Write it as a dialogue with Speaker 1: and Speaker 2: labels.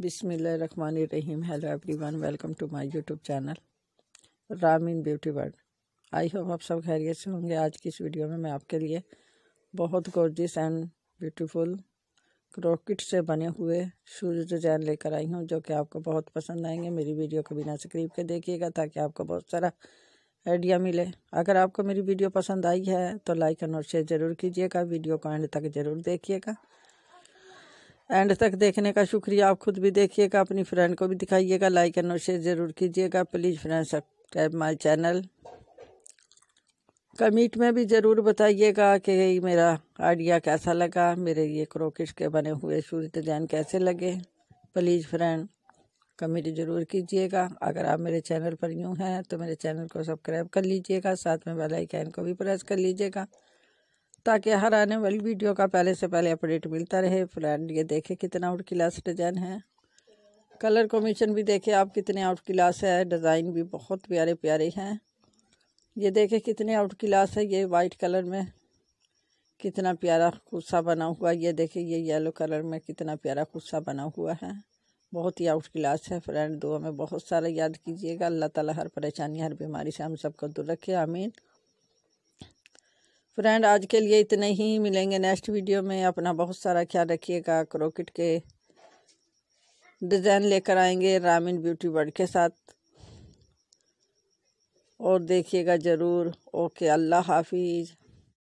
Speaker 1: बिसमीम hello everyone welcome to my YouTube channel Ram in beauty world I hope आप सब खैरियत से होंगे आज की इस वीडियो में मैं आपके लिए बहुत गोर्जिस एंड ब्यूटीफुल क्रोकिट से बने हुए शूज डिज़ाइन लेकर आई हूँ जो कि आपको बहुत पसंद आएंगे मेरी वीडियो को बिना स्क्रीप के देखिएगा ताकि आपको बहुत सारा आइडिया मिले अगर आपको मेरी वीडियो पसंद आई है तो लाइक एंड और शेयर ज़रूर कीजिएगा वीडियो को एंड तक ज़रूर देखिएगा एंड तक देखने का शुक्रिया आप खुद भी देखिएगा अपनी फ्रेंड को भी दिखाइएगा लाइक एंड और शेयर ज़रूर कीजिएगा please friend subscribe my channel comment में भी ज़रूर बताइएगा कि मेरा आइडिया कैसा लगा मेरे ये क्रोकिश के बने हुए शूज़ डिज़ाइन कैसे लगे प्लीज़ फ्रेंड कमेंट जरूर कीजिएगा अगर आप मेरे चैनल पर यूँ हैं तो मेरे चैनल को सब्सक्राइब कर लीजिएगा साथ में बेल आइकन को भी प्रेस कर लीजिएगा ताकि हर आने वाली वीडियो का पहले से पहले अपडेट मिलता रहे फ्रेंड ये देखें कितना आउट क्लास डिजाइन है कलर कॉम्बिनेशन भी देखें आप कितने आउट क्लास है डिज़ाइन भी बहुत प्यारे प्यारे हैं ये देखें कितने आउट क्लास है ये वाइट कलर में कितना प्यारा कुर्सा बना हुआ ये देखें ये येलो कलर में कितना प्यारा कुर्सा बना हुआ है बहुत ही आउट क्लास है फ्रेंड दुआ में बहुत सारा याद कीजिएगा अल्लाह ताला हर परेशानी हर बीमारी से हम सबको दूर रखे आमीन फ्रेंड आज के लिए इतने ही मिलेंगे नेक्स्ट वीडियो में अपना बहुत सारा ख्याल रखिएगा क्रोकिट के डिज़ाइन लेकर आएंगे रामिन ब्यूटी वर्ड के साथ और देखिएगा ज़रूर ओके अल्लाह हाफिज़